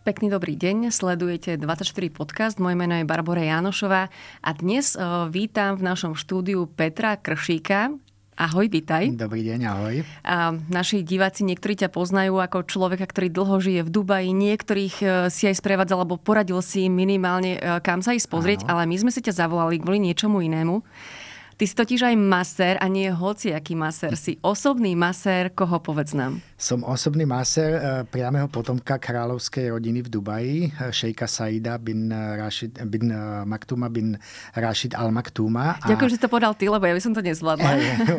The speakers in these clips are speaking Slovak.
Pekný dobrý deň, sledujete 24 podcast, moje meno je Barbora Jánošová a dnes vítam v našom štúdiu Petra Kršíka. Ahoj, vítaj. Dobrý deň, ahoj. A naši diváci, niektorí ťa poznajú ako človeka, ktorý dlho žije v Dubaji, niektorých e, si aj sprevádzal, alebo poradil si minimálne, e, kam sa ísť pozrieť, ano. ale my sme si ťa zavolali kvôli niečomu inému. Ty si totiž aj masér a nie hociaký masér. Si osobný masér, koho povedz nám. Som osobný masér eh, priamého potomka kráľovskej rodiny v Dubaji, eh, šejka Saida bin, Rashid, eh, bin Maktuma bin Rashid Al Maktuma. A... Ďakujem, že to podal ty, lebo ja by som to nezvládla.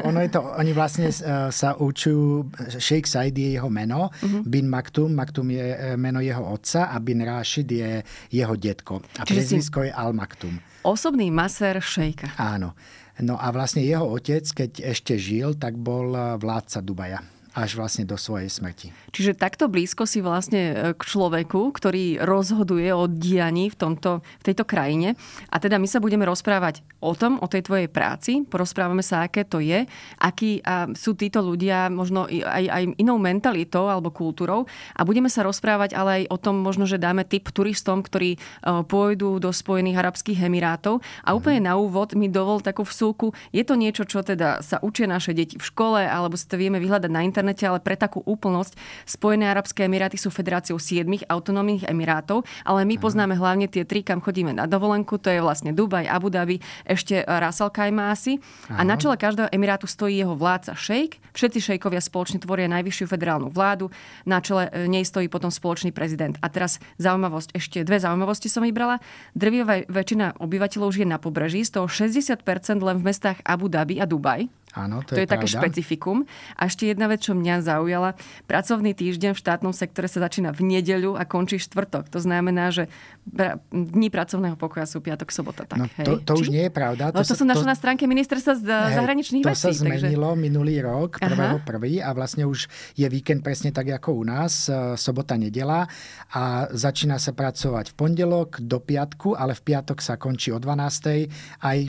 ono je to, oni vlastne sa učujú, šejk Said je jeho meno, uh-huh. bin Maktum, Maktum je meno jeho otca a bin Rashid je jeho detko. A prezvisko si... je Al Maktum. Osobný masér šejka. Áno. No a vlastne jeho otec, keď ešte žil, tak bol vládca Dubaja až vlastne do svojej smrti. Čiže takto blízko si vlastne e, k človeku, ktorý rozhoduje o dianí v, tomto, v tejto krajine. A teda my sa budeme rozprávať o tom, o tej tvojej práci. Porozprávame sa, aké to je, akí sú títo ľudia možno aj, aj inou mentalitou alebo kultúrou. A budeme sa rozprávať ale aj o tom, možno, že dáme tip turistom, ktorí e, pôjdu do Spojených Arabských Emirátov. A mhm. úplne na úvod mi dovol takú vsúku. Je to niečo, čo teda sa učia naše deti v škole, alebo si to vieme vyhľadať na internete internete, ale pre takú úplnosť Spojené arabské emiráty sú federáciou siedmých autonómnych emirátov, ale my mhm. poznáme hlavne tie tri, kam chodíme na dovolenku, to je vlastne Dubaj, Abu Dhabi, ešte Rasal Kajma A na čele každého emirátu stojí jeho vládca šejk. Všetci šejkovia spoločne tvoria najvyššiu federálnu vládu. Na čele e, nej stojí potom spoločný prezident. A teraz zaujímavosť, ešte dve zaujímavosti som vybrala. Drvivá väčšina obyvateľov žije na pobreží, z toho 60% len v mestách Abu Dhabi a Dubaj. Áno, to, to je, je také špecifikum. A ešte jedna vec, čo mňa zaujala. Pracovný týždeň v štátnom sektore sa začína v nedeľu a končí štvrtok. To znamená, že dní pracovného pokoja sú piatok, sobota. Tak, no, hej. To, to už nie je pravda. To, no, to sa, som našla na stránke ministerstva z, hej, zahraničných vecí. To sa zmenilo takže... minulý rok, 1.1. a vlastne už je víkend presne tak ako u nás, e, sobota, nedela a začína sa pracovať v pondelok do piatku, ale v piatok sa končí o 12. aj e,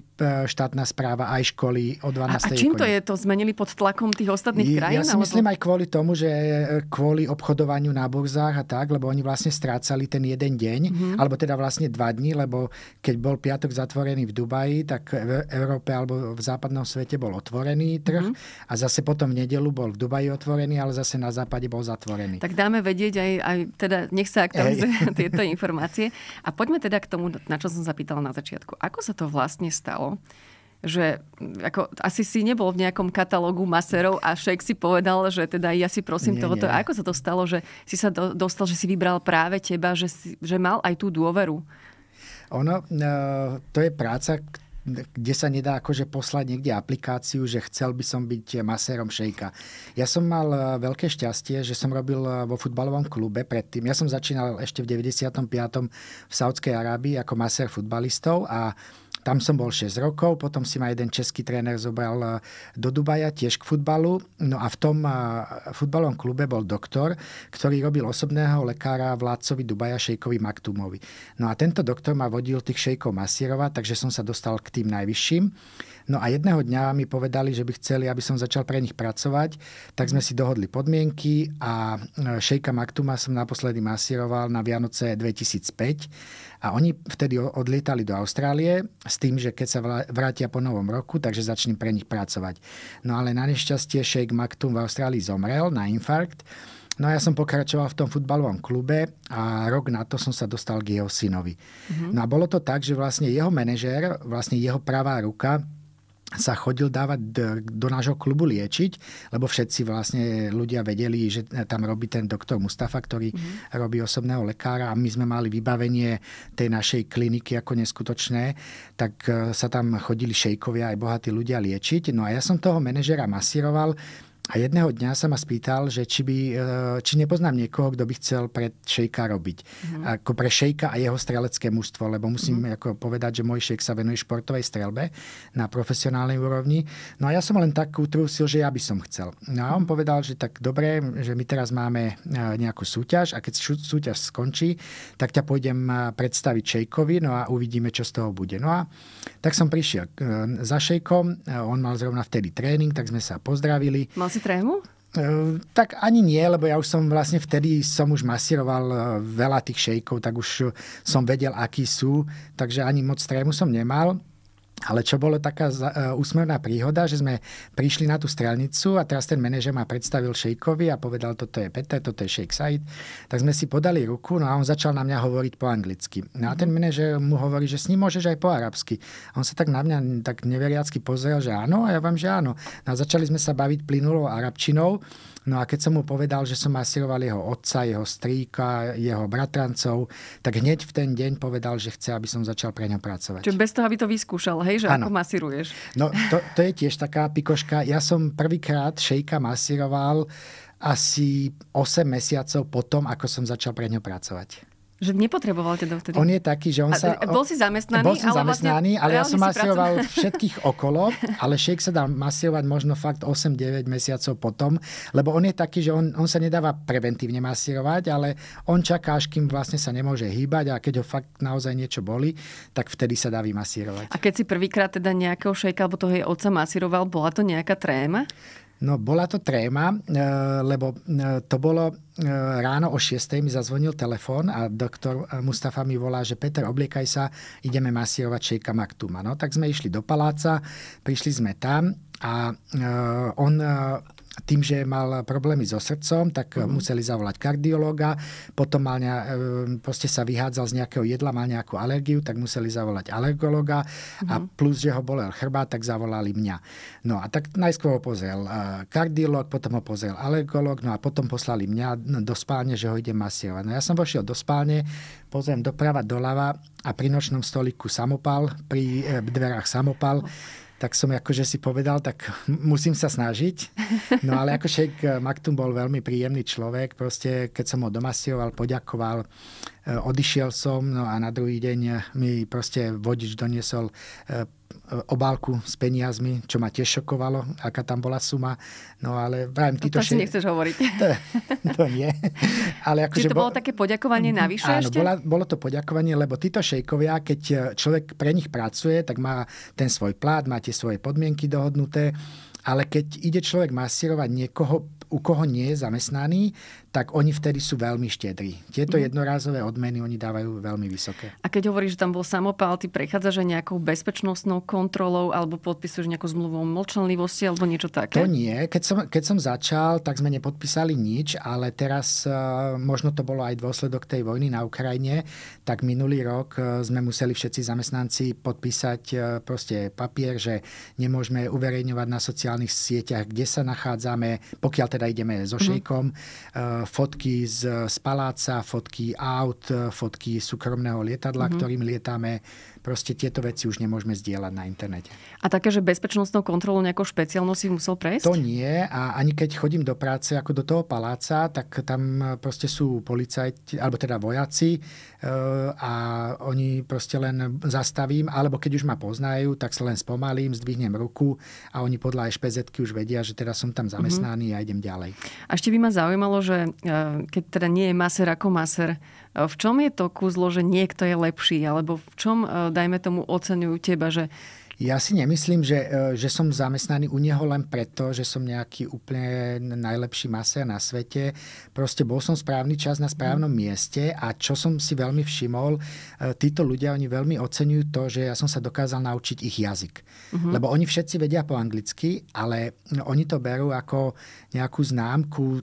štátna správa, aj školy o 12. A, a týmto je to zmenili pod tlakom tých ostatných krajín? Ja si alebo... myslím aj kvôli tomu, že e, kvôli obchodovaniu na burzách a tak, lebo oni vlastne strácali ten jeden deň, mm-hmm. alebo teda vlastne dva dní, lebo keď bol piatok zatvorený v Dubaji, tak v Európe alebo v západnom svete bol otvorený trh mm-hmm. a zase potom v nedelu bol v Dubaji otvorený, ale zase na západe bol zatvorený. Tak dáme vedieť aj, aj teda nech sa aktualizujú tieto informácie. A poďme teda k tomu, na čo som zapýtala na začiatku. Ako sa to vlastne stalo? že ako, asi si nebol v nejakom katalógu maserov a však si povedal, že teda ja si prosím nie, tohoto. Nie. A ako sa to stalo, že si sa do, dostal, že si vybral práve teba, že, si, že mal aj tú dôveru? Ono, no, to je práca, kde sa nedá akože poslať niekde aplikáciu, že chcel by som byť masérom šejka. Ja som mal e, veľké šťastie, že som robil e, vo futbalovom klube predtým. Ja som začínal ešte v 95. v Saudskej Arábii ako masér futbalistov a tam som bol 6 rokov, potom si ma jeden český tréner zobral e, do Dubaja tiež k futbalu. No a v tom futbalovom klube bol doktor, ktorý robil osobného lekára vládcovi Dubaja Šejkovi Maktumovi. No a tento doktor ma vodil tých šejkov masírovať, takže som sa dostal k tým najvyšším. No a jedného dňa mi povedali, že by chceli, aby som začal pre nich pracovať, tak sme si dohodli podmienky a e, Šejka Maktuma som naposledy masíroval na Vianoce 2005 a oni vtedy odlietali do Austrálie s tým, že keď sa vrátia po novom roku, takže začnem pre nich pracovať. No ale na nešťastie Šejk Maktum v Austrálii zomrel na infarkt No ja som pokračoval v tom futbalovom klube a rok na to som sa dostal k jeho synovi. Mm-hmm. No a bolo to tak, že vlastne jeho manažér, vlastne jeho pravá ruka sa chodil dávať do nášho klubu liečiť, lebo všetci vlastne ľudia vedeli, že tam robí ten doktor Mustafa, ktorý mm-hmm. robí osobného lekára a my sme mali vybavenie tej našej kliniky ako neskutočné, tak e, sa tam chodili šejkovia aj bohatí ľudia liečiť. No a ja som toho manažera masíroval, a jedného dňa sa ma spýtal, že či, by, e, či nepoznám niekoho, kto by chcel pre šejka robiť. Mm. Ako pre šejka a jeho strelecké mužstvo, lebo musím mm. ako povedať, že môj šejk sa venuje športovej strelbe na profesionálnej úrovni. No a ja som len tak utrúsil, že ja by som chcel. No a on mhm. povedal, že tak dobre, že my teraz máme e, nejakú súťaž a keď súťaž skončí, tak ťa pôjdem e, predstaviť šejkovi, no a uvidíme, čo z toho bude. No a tak som prišiel za šejkom, on mal zrovna vtedy tréning, tak sme sa pozdravili. Mal si trému? Ehm, tak ani nie, lebo ja už som vlastne vtedy som už masíroval e, veľa tých šejkov, tak už som vedel, akí sú, takže ani moc trému som nemal. Ale čo bolo taká e, úsmevná príhoda, že sme prišli na tú strelnicu a teraz ten manažer ma predstavil šejkovi a povedal, toto je Peter, toto je šejk Said. Tak sme si podali ruku, no a on začal na mňa hovoriť po anglicky. No a mhm. ten manažer mu hovorí, že s ním môžeš aj po arabsky. A on sa tak na mňa tak neveriacky pozrel, že áno, a ja vám, že áno. No a začali sme sa baviť plynulou arabčinou. No a keď som mu povedal, že som masíroval jeho otca, jeho strýka, jeho bratrancov, tak hneď v ten deň povedal, že chce, aby som začal pre ňa pracovať. Čiže bez toho, aby to vyskúšal, hej, že ano. ako masíruješ. No to, to je tiež taká pikoška. Ja som prvýkrát šejka masíroval asi 8 mesiacov potom, ako som začal pre ňa pracovať. Že nepotreboval ťa dovtedy. On je taký, že on sa... A, bol si zamestnaný? Bol som ale vlastne zamestnaný, vlastne, ale ja som masioval pracoval. všetkých okolo, ale šejk sa dá masiovať možno fakt 8-9 mesiacov potom, lebo on je taký, že on, on sa nedáva preventívne masírovať, ale on čaká, až kým vlastne sa nemôže hýbať a keď ho fakt naozaj niečo boli, tak vtedy sa dá vymasírovať. A keď si prvýkrát teda nejakého šejka alebo toho jej otca masíroval, bola to nejaká tréma? No bola to tréma, e, lebo e, to bolo e, ráno o 6. mi zazvonil telefón a doktor Mustafa mi volá, že Peter, obliekaj sa, ideme masírovať šejka Maktuma. No tak sme išli do paláca, prišli sme tam a on tým, že mal problémy so srdcom, tak uh-huh. museli zavolať kardiológa, potom mal ne, proste sa vyhádzal z nejakého jedla, mal nejakú alergiu, tak museli zavolať alergologa uh-huh. a mhm. plus, že ho bolel chrbát, tak zavolali mňa. No a tak najskôr ho pozrel kardiológ, potom ho pozrel alergolog, no a potom poslali mňa do spálne, že ho ide masírovať. No ja som vošiel do spálne, pozriem doprava, doľava a pri nočnom stoliku samopal, pri e, dverách samopal. Uh-huh tak som akože si povedal, tak musím sa snažiť. No ale ako šejk eh, Maktum bol veľmi príjemný človek, proste keď som ho domasioval, poďakoval, eh, odišiel som, no a na druhý deň mi proste vodič doniesol eh, E, obálku s peniazmi, čo ma tiež šokovalo, aká tam bola suma. No ale vrajím, títo... No, to... to še... si nechceš hovoriť. To, to nie. Ale ako, Čiže akože to bolo bol... také poďakovanie mhm. navyše Áno, ešte? Bola, bolo to poďakovanie, lebo títo šejkovia, keď e, človek pre nich pracuje, tak má ten svoj plát, má tie svoje podmienky dohodnuté. Ale keď ide človek masírovať niekoho, u koho nie je zamestnaný, tak oni vtedy sú veľmi štedrí. Tieto mm. jednorázové odmeny oni dávajú veľmi vysoké. A keď hovoríš, že tam bol samopál, ty prechádzaš aj nejakou bezpečnostnou kontrolou alebo podpisuješ nejakú zmluvu o mlčanlivosti alebo niečo také? To nie. Keď som, keď som začal, tak sme nepodpísali nič, ale teraz eh, možno to bolo aj dôsledok tej vojny na Ukrajine, tak minulý rok eh, sme museli všetci zamestnanci podpísať eh, proste papier, že nemôžeme uverejňovať na sociálnych sieťach, kde sa nachádzame, pokiaľ teda ideme so mhm. šejkom. Mm fotky z, z paláca, fotky aut, fotky súkromného lietadla, mm-hmm. ktorým lietame, proste tieto veci už nemôžeme zdieľať na internete. A také, že bezpečnostnou kontrolou nejakou špeciálnou si musel prejsť? To nie a ani keď chodím do práce ako do toho paláca, tak tam e, proste sú policajti, alebo teda vojaci e, a oni proste len zastavím, alebo keď už ma poznajú, tak sa len spomalím, zdvihnem ruku a oni podľa špz už vedia, že teda som tam mhm. zamestnaný mm-hmm. a idem ďalej. A ešte by ma zaujímalo, že e, keď teda nie je maser ako maser, v čom je to kúzlo, že niekto je lepší? Alebo v čom, e, dajme tomu, oceňujú teba, že ja si nemyslím, že, e, že som zamestnaný u neho len preto, že som nejaký úplne najlepší masér na svete. Proste bol som správny čas na správnom mieste a čo som si veľmi všimol, e, títo ľudia, oni veľmi oceňujú to, že ja som sa dokázal naučiť ich jazyk. Uh-huh. Lebo oni všetci vedia po anglicky, ale oni to berú ako nejakú známku, e,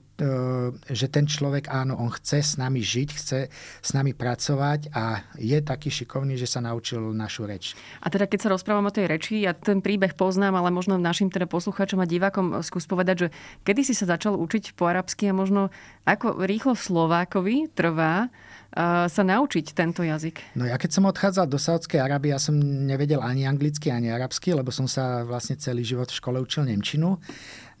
že ten človek, áno, on chce s nami žiť, chce s nami pracovať a je taký šikovný, že sa naučil našu reč. A teda keď sa rozprávam o tej reči. Ja ten príbeh poznám, ale možno našim teda poslucháčom a divákom skús povedať, že kedy si sa začal učiť po arabsky a možno ako rýchlo Slovákovi trvá uh, sa naučiť tento jazyk? No ja keď som odchádzal do Saudskej Arabie, ja som nevedel ani anglicky, ani arabsky, lebo som sa vlastne celý život v škole učil Nemčinu.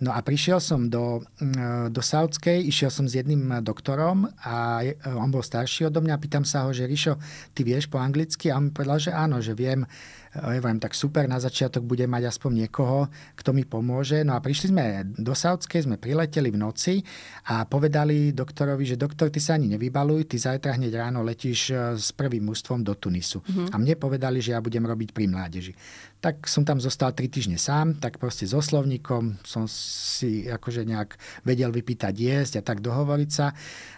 No a prišiel som do, mm, do Saudskej, išiel som s jedným doktorom a on bol starší odo mňa. Pýtam sa ho, že Rišo, ty vieš po anglicky? A on mi povedal, že áno, že viem ja vám tak super, na začiatok bude mať aspoň niekoho, kto mi pomôže. No a prišli sme do Saudskej, sme prileteli v noci a povedali doktorovi, že doktor, ty sa ani nevybaluj, ty zajtra hneď ráno letíš e, s prvým mužstvom do Tunisu. Mm-hmm. A mne povedali, že ja budem robiť pri mládeži. Tak som tam zostal tri týždne sám, tak proste so slovníkom som si akože nejak vedel vypýtať jesť a tak dohovoriť sa.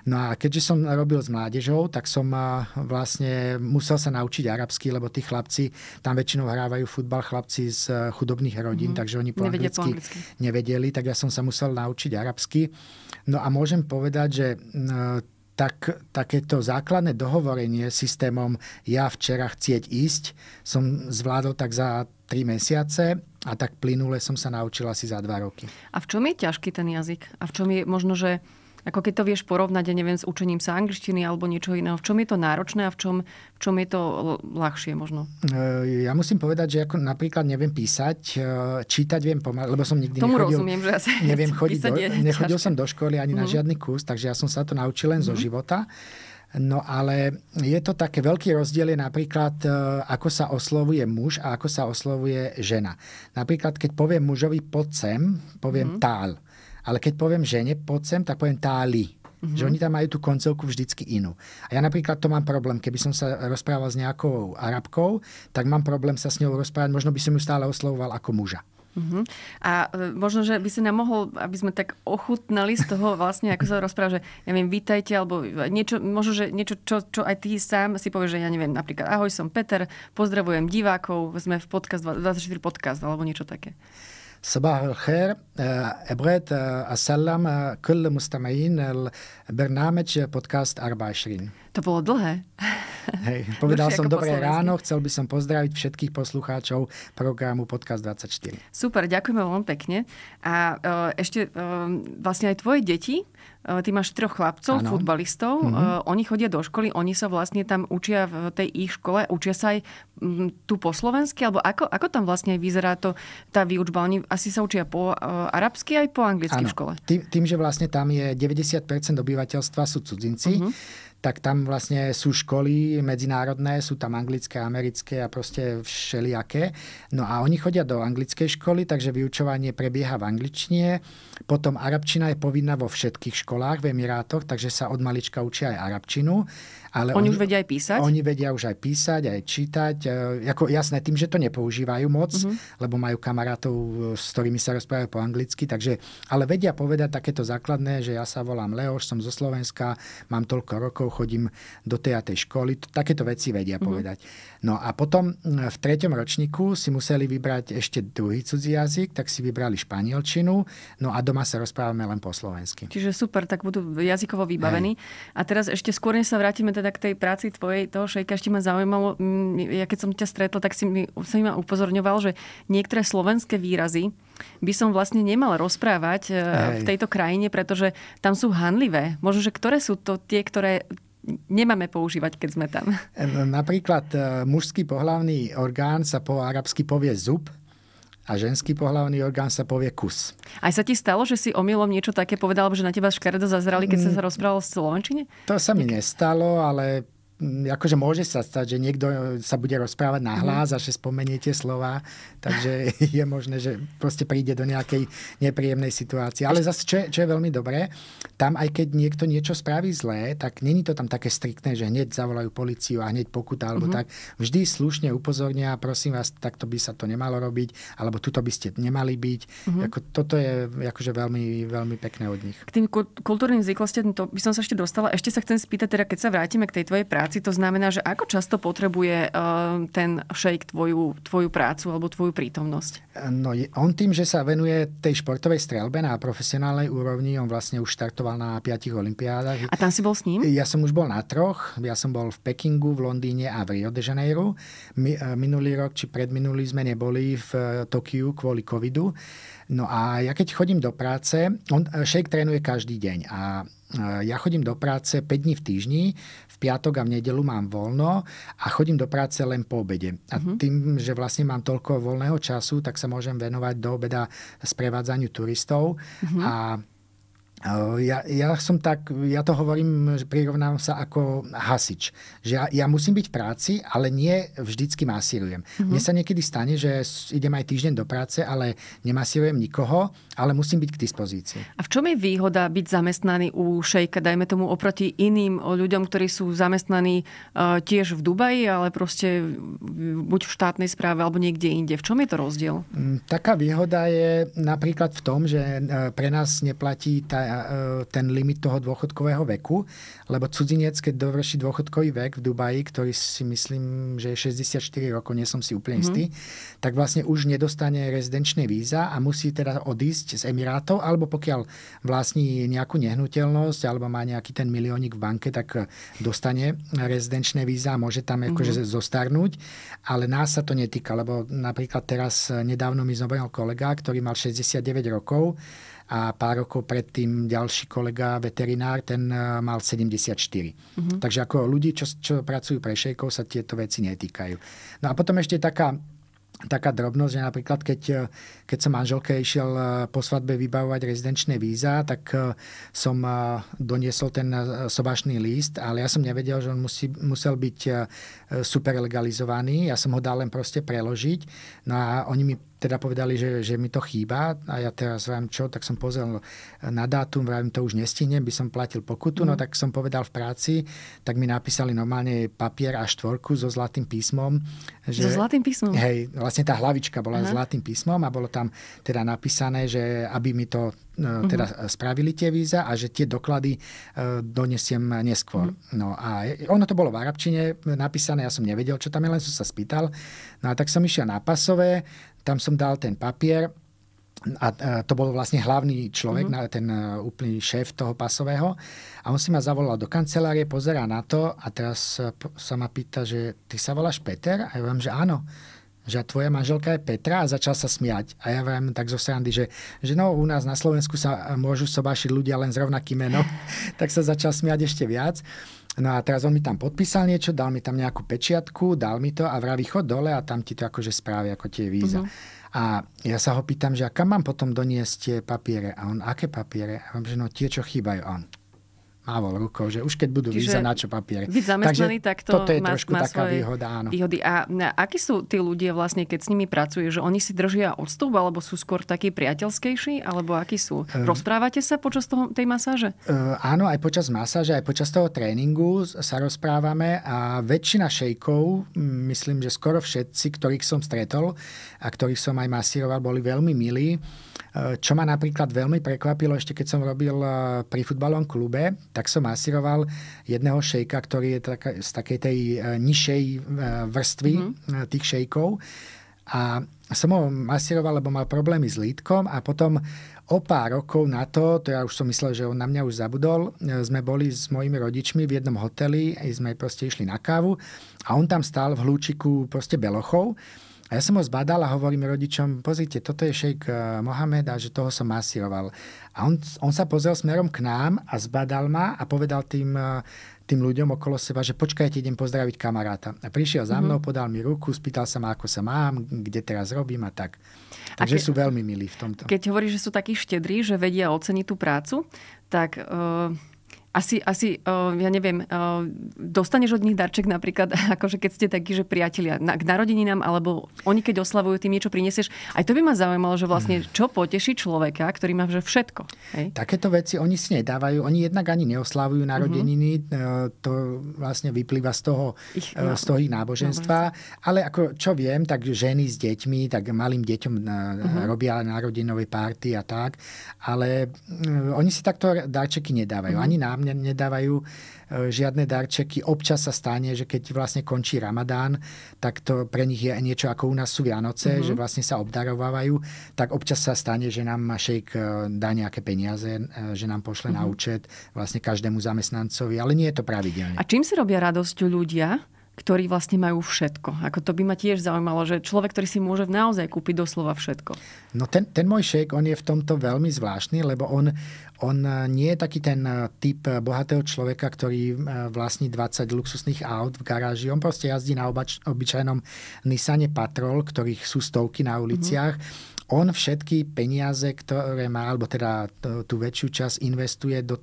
No a keďže som robil s mládežou, tak som e, vlastne musel sa naučiť arabsky, lebo tí chlapci tam väčšinou hrávajú futbal chlapci z eh, chudobných rodín, mm-hmm. takže oni po anglicky, po anglicky nevedeli, tak ja som sa musel naučiť arabsky. No a môžem povedať, že eh, tak, takéto základné dohovorenie systémom ja včera chcieť ísť som zvládol tak za 3 mesiace a tak plynule som sa naučil asi za 2 roky. A v čom je ťažký ten jazyk? A v čom je možno, že ako keď to vieš porovnať, ja neviem, s učením sa angličtiny alebo niečo iného. V čom je to náročné a v čom, v čom je to ľahšie možno? E, ja musím povedať, že ako napríklad neviem písať, e, čítať viem pomaly, lebo som nikdy Tomu nechodil. rozumiem, že asi neviem chodiť do, nechodil ťažké. som do školy ani mm. na mhm. žiadny kurz, takže ja som sa to naučil len mm. zo mhm. života. No ale je to také veľký rozdiel je napríklad, e, ako sa oslovuje muž a ako sa oslovuje žena. Napríklad, keď poviem mužovi poď sem, poviem mm. tál ale keď poviem žene, poď sem, tak poviem táli. Mm-hmm. Že oni tam majú tú koncovku vždycky inú. A ja napríklad to mám problém. Keby som sa rozprával s nejakou arabkou, tak mám problém sa s ňou rozprávať. Možno by som ju stále oslovoval ako muža. Uh-huh. A e, možno, že by si nám mohol, aby sme tak ochutnali z toho vlastne, ako sa rozpráva, že ja viem, vítajte, alebo niečo, možno, že niečo, čo, čo aj ty sám si povieš, že ja neviem, napríklad, ahoj, som Peter, pozdravujem divákov, sme v podcast, 24 podcast, alebo niečo také. صباح الخير أبغيت أسلم كل مستمعين البرنامج بودكاست 24. To bolo dlhé. Hej, povedal som dobré ráno, chcel by som pozdraviť všetkých poslucháčov programu Podcast 24. Super, ďakujeme veľmi pekne. A uh, ešte uh, vlastne aj tvoje deti Ty máš troch chlapcov, ano. futbalistov. Mm-hmm. Oni chodia do školy, oni sa vlastne tam učia v tej ich škole, učia sa aj mm, tu po slovensky, alebo ako, ako tam vlastne vyzerá to, tá výučba? Oni asi sa učia po arabsky aj po anglicky ano. v škole. Tým, tým, že vlastne tam je 90% obyvateľstva sú cudzinci, mm-hmm tak tam vlastne sú školy medzinárodné, sú tam anglické, americké a proste všelijaké. No a oni chodia do anglickej školy, takže vyučovanie prebieha v angličtine. Potom arabčina je povinná vo všetkých školách v Emirátoch, takže sa od malička učia aj arabčinu. Ale oni, oni už vedia aj písať? Oni vedia už aj písať, aj čítať. E, ako jasné, tým, že to nepoužívajú moc, mm-hmm. lebo majú kamarátov, e, s ktorými sa rozprávajú po anglicky, takže, ale vedia povedať takéto základné, že ja sa volám Leoš, som zo Slovenska, mám toľko rokov, chodím do tej a tej školy. Takéto veci vedia mm-hmm. povedať. No a potom mm, v treťom ročníku si museli vybrať ešte druhý cudzí jazyk, tak si vybrali španielčinu, no a doma sa rozprávame len po slovensky. Čiže super, tak budú jazykovo vybavení. Hej. A teraz ešte skôr, než sa vrátime teda k tej práci tvojej, toho šejka, ešte ma zaujímalo, mm, ja keď som ťa stretla, tak si mi, si ma upozorňoval, že niektoré slovenské výrazy, by som vlastne nemal rozprávať e, Hej. v tejto krajine, pretože tam sú hanlivé. Možno, že ktoré sú to tie, ktoré nemáme používať, keď sme tam. Napríklad e, mužský pohlavný orgán sa po arabsky povie zub a ženský pohlavný orgán sa povie kus. Aj sa ti stalo, že si omylom niečo také povedal, že na teba škaredo zazrali, keď mm, sa rozprával v Slovenčine? To sa mi nestalo, ale akože môže sa stať, že niekto e, sa bude rozprávať na mhm. hlas a že spomenie tie slova, takže je možné, že proste príde do nejakej nepríjemnej situácie. Ale zase, čo je, čo je veľmi dobré, tam aj keď niekto niečo spraví zlé, tak není to tam také striktné, že hneď zavolajú policiu a hneď pokuta, alebo mm-hmm. tak. Vždy slušne upozornia, prosím vás, takto by sa to nemalo robiť, alebo tuto by ste nemali byť. Mm-hmm. Ako, toto je akože veľmi, veľmi pekné od nich. K tým kultúrnym zvyklostiam to by som sa ešte dostala. Ešte sa chcem spýtať, teda keď sa vrátime k tej tvojej práci, práci, to znamená, že ako často potrebuje eh, ten šejk tvoju, tvoju prácu alebo tvoju prítomnosť? No, on tým, že sa venuje tej športovej strelbe na profesionálnej úrovni, on vlastne už štartoval na piatich olimpiádach. A tam si bol s ním? Ja som už bol na troch. Ja som bol v Pekingu, v Londýne a v Rio de Janeiro. Eh, minulý rok či predminulý sme neboli v eh, Tokiu kvôli covidu. No a ja keď chodím do práce, on, šejk trénuje každý deň a ja chodím do práce 5 dní v týždni piatok a v nedelu mám voľno a chodím do práce len po obede. A uh-huh. tým, že vlastne mám toľko voľného času, tak sa môžem venovať do obeda sprevádzaniu turistov uh-huh. a Ehm, ja, ja som tak, ja to hovorím, že prirovnávam sa ako hasič. Že ja, ja musím byť v práci, ale nie vždycky masírujem. Uh-huh. Mne sa niekedy stane, že idem aj týždeň do práce, ale nemasírujem nikoho, ale musím byť k dispozícii. A v čom je výhoda byť zamestnaný u šejka, dajme tomu, oproti iným eh, ľuďom, ktorí sú zamestnaní e, tiež v Dubaji, ale proste buď v štátnej správe alebo niekde inde. V čom je to rozdiel? Mm, taká výhoda je napríklad v tom, že eh, pre nás neplatí tá E, ten limit toho dôchodkového veku, lebo cudzinec, keď dovrší dôchodkový vek v Dubaji, ktorý si myslím, že je 64 rokov, nie som si úplne mm-hmm. tak vlastne už nedostane rezidenčné víza a musí teda odísť z Emirátov, alebo pokiaľ vlastní nejakú nehnuteľnosť, alebo má nejaký ten miliónik v banke, tak dostane rezidenčné víza a môže tam mm-hmm. zostarnúť, ale nás sa to netýka, lebo napríklad teraz nedávno mi zobral kolega, ktorý mal 69 rokov a pár rokov predtým ďalší kolega, veterinár, ten eh, mal 74. Uh-huh. Mhm. Takže ako ľudí, čo, čo pracujú pre šejkov, sa tieto veci netýkajú. No a potom ešte taká, taká drobnosť, že napríklad keď, eh, keď som manželke išiel eh, po svadbe vybavovať rezidenčné víza, tak som doniesol ten sobašný list, ale ja som nevedel, že on musí, musel byť super legalizovaný. Ja som ho dal len proste preložiť. No a oni mi teda povedali, že, že mi to chýba a ja teraz vám čo, tak som pozrel na dátum, vám to už nestihnem, by som platil pokutu, mm. no mhm. tak som povedal v práci, tak mi napísali normálne papier a štvorku so zlatým písmom. Že, so zlatým písmom? Hej, vlastne tá hlavička bola Aha. zlatým písmom a bolo tam teda napísané, že aby mi to e, mhm. teda uh-huh. spravili tie víza a že tie doklady e, donesiem neskôr. Uh-huh. No a ono to bolo v arabčine napísané, ja som nevedel, čo tam je, len som sa spýtal. No a tak som išiel na pasové, tam som dal ten papier a to bol vlastne hlavný človek, mm-hmm. ten e, úplný šéf toho pasového. A on si ma zavolal do kancelárie, pozerá na to a teraz e, sa ma pýta, že ty sa voláš Peter? A ja vám, že áno že tvoja manželka je Petra a začal sa smiať. A ja vám tak zo srandy, že, že no, u nás na Slovensku sa e, môžu sobášiť ľudia len s rovnakým menom. tak sa začal smiať ešte viac. No a teraz on mi tam podpísal niečo, dal mi tam nejakú pečiatku, dal mi to a vraví, chod dole a tam ti to akože správi, ako tie víza. Uh-huh. A ja sa ho pýtam, že a kam mám potom doniesť tie papiere? A on, aké papiere? A on, že no tie, čo chýbajú. A on, mával rukou, že už keď budú víza, na čo papiere. Byť zamestnaný, tak to toto je má, trošku má taká výhoda. Áno. výhody. A, a akí sú tí ľudia vlastne, keď s nimi pracuje, že oni si držia odstup, alebo sú skôr takí priateľskejší, alebo akí sú? Uh, Rozprávate sa počas toho, tej masáže? Uh, áno, aj počas masáže, aj počas toho tréningu sa rozprávame a väčšina šejkov, hm, myslím, že skoro všetci, ktorých som stretol a ktorých som aj masíroval, boli veľmi milí. Čo ma napríklad veľmi prekvapilo, ešte keď som robil pri futbalovom klube, tak tak som masíroval jedného šejka, ktorý je tak, z takej tej e, nižšej e, vrstvy mm-hmm. tých šejkov. A som ho masíroval, lebo mal problémy s lítkom a potom o pár rokov na to, to ja už som myslel, že on na mňa už zabudol, sme boli s mojimi rodičmi v jednom hoteli, sme proste išli na kávu a on tam stál v hľúčiku proste belochov a ja som ho zbadal a hovorím rodičom, pozrite, toto je šejk eh, Mohamed a že toho som masíroval. A on, on sa pozrel smerom k nám a zbadal ma a povedal tým, eh, tým ľuďom okolo seba, že počkajte, idem pozdraviť kamaráta. A prišiel za mhm. mnou, mm-hmm. podal mi ruku, spýtal sa ma, ako sa mám, kde teraz robím a tak. Takže a ke, sú veľmi milí v tomto. Keď hovoríš, že sú takí štedrí, že vedia oceniť tú prácu, tak... Uh asi, asi uh, ja neviem, uh, dostaneš od nich darček napríklad, akože keď ste takí, že priatelia na, k narodeninám, alebo oni keď oslavujú, ty niečo prinesieš. Aj to by ma zaujímalo, že vlastne mhm. čo poteší človeka, ktorý má že všetko. Hej? Takéto veci oni si nedávajú, oni jednak ani neoslavujú mhm. narodeniny, uh-huh. to vlastne vyplýva z toho, ich, uh, z toho ich náboženstva, Uh-huh. ale ako čo viem, tak ženy s deťmi, tak malým deťom uh-huh. robia narodinové párty a tak, ale uh, oni si takto darčeky nedávajú, uh-huh. ani nám mňa nedávajú e, žiadne darčeky. Občas sa stane, že keď vlastne končí Ramadán, tak to pre nich je niečo ako u nás sú Vianoce, mm-hmm. že vlastne sa obdarovávajú. Tak občas sa stane, že nám Mašejk e, dá nejaké peniaze, e, že nám pošle mm-hmm. na mhm. účet vlastne každému zamestnancovi, ale nie je to pravidelné. A čím si robia radosť ľudia? ktorí vlastne majú všetko. Ako to by ma tiež zaujímalo, že človek, ktorý si môže naozaj kúpiť doslova všetko. No ten, ten môj šejk, on je v tomto veľmi zvláštny, lebo on, on eh, nie je taký ten eh, typ eh, bohatého človeka, ktorý vlastní 20 luxusných aut v garáži. On proste jazdí na obač, obyčajnom Nissane Patrol, ktorých sú stovky na uliciach. Mm-hmm on všetky peniaze, ktoré má, alebo teda tú väčšiu časť investuje do,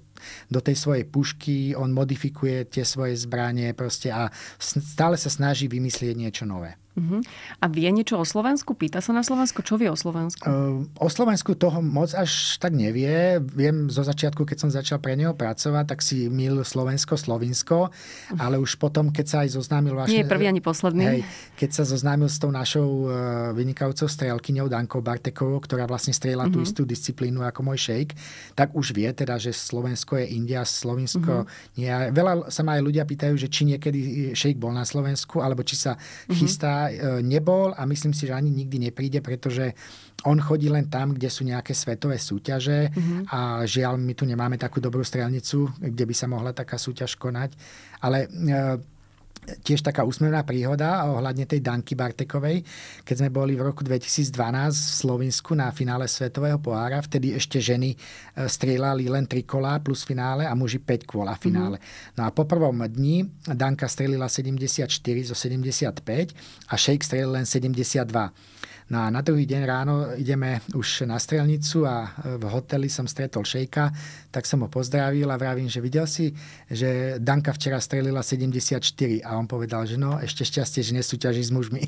do tej svojej pušky, on modifikuje tie svoje zbranie proste a stále sa snaží vymyslieť niečo nové. Uh-huh. A vie niečo o Slovensku? Pýta sa na Slovensku, čo vie o Slovensku? Uh, o Slovensku toho moc až tak nevie. Viem zo začiatku, keď som začal pre neho pracovať, tak si mil Slovensko, Slovinsko, ale už potom, keď sa aj zoznámil... Vaš... Nie je prvý ani posledný. Hej, keď sa zoznámil s tou našou eh, vynikajúcou strelkyňou Dankou Bartekovou, ktorá vlastne strela uh-huh. tú mhm. istú disciplínu ako môj šejk, tak už vie teda, že Slovensko je India, Slovinsko uh-huh. nie. Veľa sa ma aj ľudia pýtajú, že či niekedy šejk bol na Slovensku, alebo či sa uh-huh. chystá E, nebol a myslím si, že ani nikdy nepríde, pretože on chodí len tam, kde sú nejaké svetové súťaže mm-hmm. a žiaľ, my tu nemáme takú dobrú strelnicu, kde by sa mohla taká súťaž konať. Ale e, tiež taká úsmevná príhoda ohľadne tej Danky Bartekovej, keď sme boli v roku 2012 v Slovensku na finále Svetového pohára, vtedy ešte ženy e, strieľali len tri kola plus finále a muži 5 kola finále. Mm-hmm. No a po prvom dni Danka strelila 74 zo 75 a Shake strelil len 72. No a na druhý deň ráno ideme už na strelnicu a v hoteli som stretol šejka, tak som ho pozdravil a vravím, že videl si, že Danka včera strelila 74 a on povedal, že no, ešte šťastie, že nesúťaží s mužmi.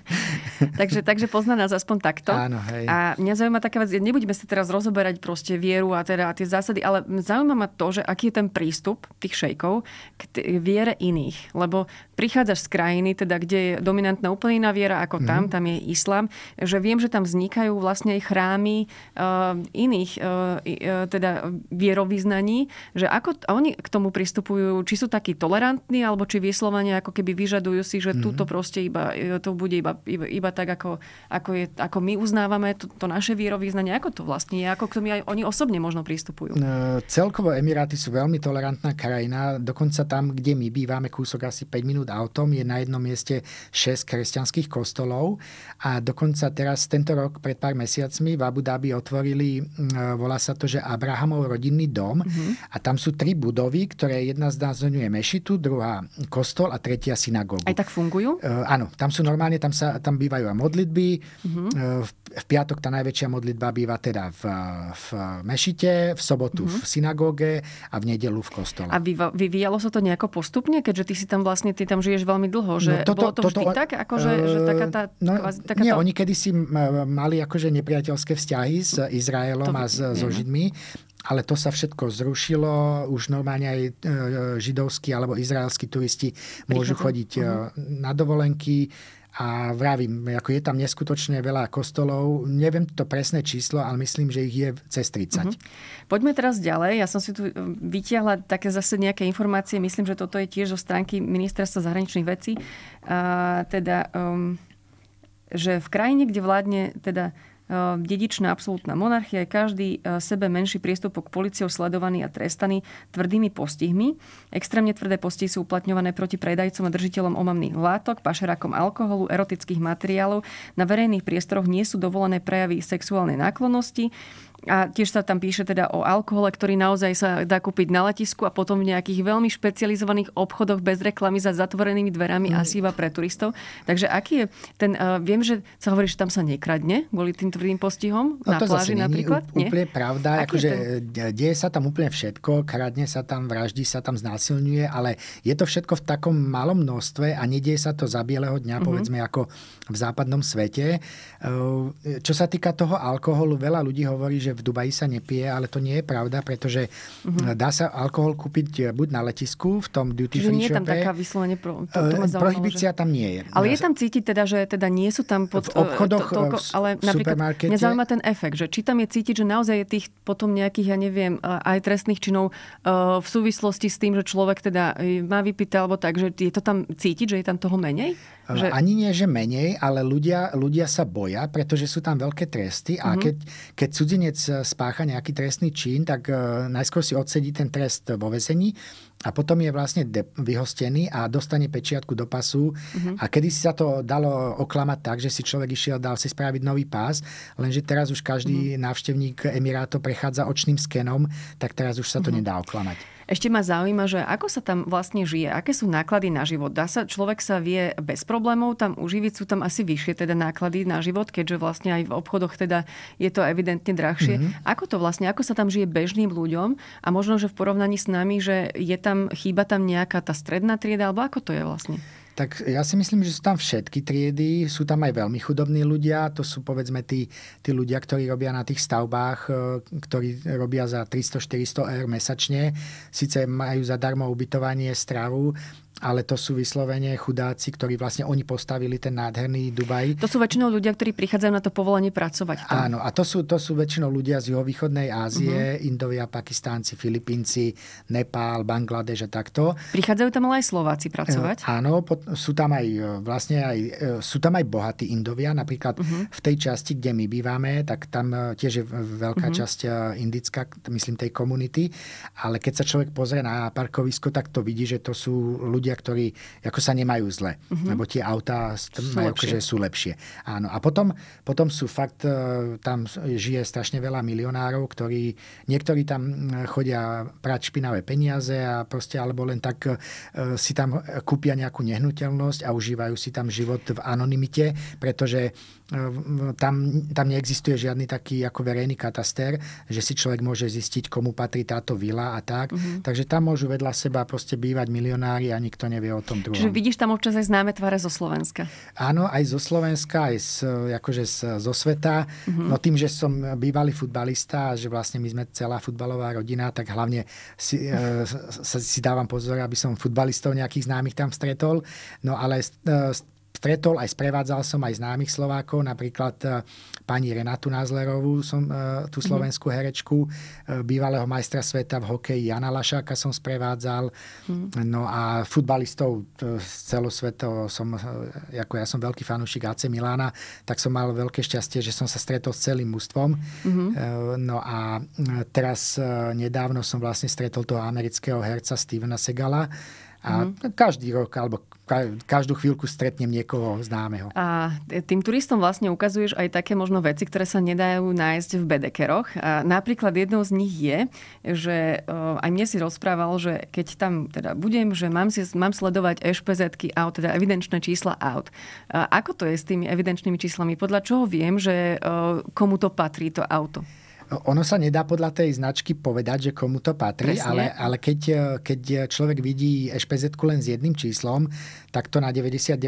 takže, takže pozná nás aspoň takto. Áno, hej. A mňa zaujíma taká vec, nebudeme sa teraz rozoberať proste vieru a teda a tie zásady, ale zaujíma ma to, že aký je ten prístup tých šejkov k t- viere iných. Lebo prichádzaš z krajiny, teda, kde je dominantná úplne iná viera ako tam, mm. tam je islam predpokladám, že viem, že tam vznikajú vlastne aj chrámy uh, iných uh, teda vierovýznaní, že ako t- oni k tomu pristupujú, či sú takí tolerantní, alebo či vyslovania ako keby vyžadujú si, že mm-hmm. túto proste iba, to bude iba, iba, iba tak, ako, ako, je, ako my uznávame to, to naše vierovýznanie, ako to vlastne je, ako k tomu aj oni osobne možno pristupujú. No, celkovo Emiráty sú veľmi tolerantná krajina, dokonca tam, kde my bývame kúsok asi 5 minút autom, je na jednom mieste 6 kresťanských kostolov a do dokonca teraz tento rok, pred pár mesiacmi v Abu Dhabi otvorili, e, volá sa to, že Abrahamov rodinný dom mm-hmm. a tam sú tri budovy, ktoré jedna z zdázňuje mešitu, druhá kostol a tretia synagógu. Aj tak fungujú? E, áno, tam sú normálne, tam, sa, tam bývajú aj modlitby. Mm-hmm. E, v, v piatok tá najväčšia modlitba býva teda v, v mešite, v sobotu mm-hmm. v mhm. synagóge a v nedelu v kostole. A vyvíjalo sa to nejako postupne, keďže ty si tam vlastne, ty tam žiješ veľmi dlho, že no toto, bolo to toto, vždy toto, tak, akože, že taká tá, no, kvázi, taká nie, tá oni kedysi mali akože nepriateľské vzťahy s Izraelom to, a s, so no. Židmi, ale to sa všetko zrušilo. Už normálne aj e, židovskí alebo izraelskí turisti môžu chodiť e, mhm. na dovolenky. A vravím, ako je tam neskutočne veľa kostolov. Neviem to presné číslo, ale myslím, že ich je cez 30. Uh-huh. Mhm. Poďme teraz ďalej. Ja som si tu e, vytiahla také zase nejaké informácie. Myslím, že toto je tiež zo stránky Ministerstva zahraničných vecí. Uh, teda... Um že v krajine, kde vládne teda e, dedičná absolútna monarchia je každý e, sebe menší priestupok policiou sledovaný a trestaný tvrdými postihmi. Extrémne tvrdé postihy sú uplatňované proti predajcom a držiteľom omamných látok, pašerákom alkoholu, erotických materiálov. Na verejných priestoroch nie sú dovolené prejavy sexuálnej náklonnosti. A tiež sa tam píše teda o alkohole, ktorý naozaj sa dá kúpiť na letisku a potom v nejakých veľmi špecializovaných obchodoch bez reklamy za zatvorenými dverami mm. asi iba pre turistov. Takže aký je ten, uh, viem, že sa hovorí, že tam sa nekradne kvôli tým tvrdým postihom no, na to pláži napríklad. Nie, úplne pravda, aký akože e, deje sa tam úplne všetko, kradne sa tam, vraždí sa tam, znásilňuje, ale je to všetko v takom malom množstve a nedieje sa to za bieleho dňa, mm-hmm. povedzme, ako v západnom svete. E, čo sa týka toho alkoholu, veľa ľudí hovorí, že že v Dubaji sa nepije, ale to nie je pravda, pretože uh-huh. dá sa alkohol kúpiť eh, buď na letisku, v tom duty Čiže free nie je tam taká vyslovene pro, to, to eh, prohibícia že... tam nie je. Ale je tam cítiť teda, že teda nie sú tam pod, v obchodoch, to, toľko, ale v napríklad mňa zaujíma ten efekt, že či tam je cítiť, že naozaj je tých potom nejakých, ja neviem, aj trestných činov v súvislosti s tým, že človek teda má vypité alebo tak, že je to tam cítiť, že je tam toho menej? Že... Ani nie, že menej, ale ľudia, ľudia sa boja, pretože sú tam veľké tresty a mm-hmm. keď, keď cudzinec spácha nejaký trestný čin, tak eh, najskôr si odsedí ten trest vo vezení a potom je vlastne de- vyhostený a dostane pečiatku do pasu. Uh-huh. A kedy si sa to dalo oklamať tak, že si človek išiel, dal si spraviť nový pás, lenže teraz už každý uh-huh. návštevník Emiráto prechádza očným skenom, tak teraz už sa to uh-huh. nedá oklamať. Ešte ma zaujíma, že ako sa tam vlastne žije, aké sú náklady na život. Dá sa, človek sa vie bez problémov tam uživiť, sú tam asi vyššie teda náklady na život, keďže vlastne aj v obchodoch teda je to evidentne drahšie. Mm-hmm. Ako to vlastne, ako sa tam žije bežným ľuďom a možno, že v porovnaní s nami, že je tam tam, chýba tam nejaká tá stredná trieda, alebo ako to je vlastne? Tak ja si myslím, že sú tam všetky triedy, sú tam aj veľmi chudobní ľudia, to sú povedzme tí, tí ľudia, ktorí robia na tých stavbách, e, ktorí robia za 300-400 eur mesačne, síce majú zadarmo ubytovanie, stravu, ale to sú vyslovene chudáci, ktorí vlastne oni postavili ten nádherný Dubaj. To sú väčšinou ľudia, ktorí prichádzajú na to povolenie pracovať. Tam. Áno, a to sú, to sú väčšinou ľudia z juhovýchodnej Ázie, uh-huh. Indovia, Pakistánci, Filipínci, Nepál, Bangladeš a takto. Prichádzajú tam ale aj Slováci pracovať? E, áno, pot, sú tam aj e, vlastne aj, e, sú tam aj bohatí Indovia, napríklad uh-huh. v tej časti, kde my bývame, tak tam e, tiež je veľká uh-huh. časť indická, myslím tej komunity, ale keď sa človek pozrie na parkovisko, tak to vidí, že to sú ľudia ľudia, ktorí ako sa nemajú zle, mm-hmm. lebo tie autá sú, akože sú lepšie. Áno. A potom, potom sú fakt, e, tam žije strašne veľa milionárov, ktorí, niektorí tam e, chodia prať špinavé peniaze a proste, alebo len tak e, si tam kúpia nejakú nehnuteľnosť a užívajú si tam život v anonimite, pretože E, tam, tam neexistuje žiadny taký ako verejný katastér, že si človek môže zistiť, komu patrí táto vila a tak. Uh-huh. Takže tam môžu vedľa seba proste bývať milionári a nikto nevie o tom druhom. Čiže vidíš tam občas aj známe tváre zo Slovenska. Áno, aj zo Slovenska, aj z, akože z, zo sveta. Uh-huh. No tým, že som bývalý futbalista a že vlastne my sme celá futbalová rodina, tak hlavne si, e, si dávam pozor, aby som futbalistov nejakých známych tam stretol. No ale e, stretol, aj sprevádzal som aj známych Slovákov, napríklad e, pani Renatu Nazlerovú, som e, tú mhm. slovenskú herečku, e, bývalého majstra sveta v hokeji Jana Lašáka som sprevádzal, mhm. no a futbalistov z celosvetov som, ako ja som veľký fanúšik AC Milána, tak som mal veľké šťastie, že som sa stretol s celým mužstvom. Mhm. No a teraz nedávno som vlastne stretol toho amerického herca Stevena Segala, a mm. každý rok alebo každú chvíľku stretnem niekoho známeho. A tým turistom vlastne ukazuješ aj také možno veci, ktoré sa nedajú nájsť v bedekeroch. A napríklad jednou z nich je, že aj mne si rozprával, že keď tam teda budem, že mám, si, mám sledovať ešpz aut, teda evidenčné čísla aut. A ako to je s tými evidenčnými číslami? Podľa čoho viem, že komu to patrí to auto? ono sa nedá podľa tej značky povedať, že komu to patrí, Presne. ale, ale keď, keď človek vidí ešpz len s jedným číslom, tak to na 99%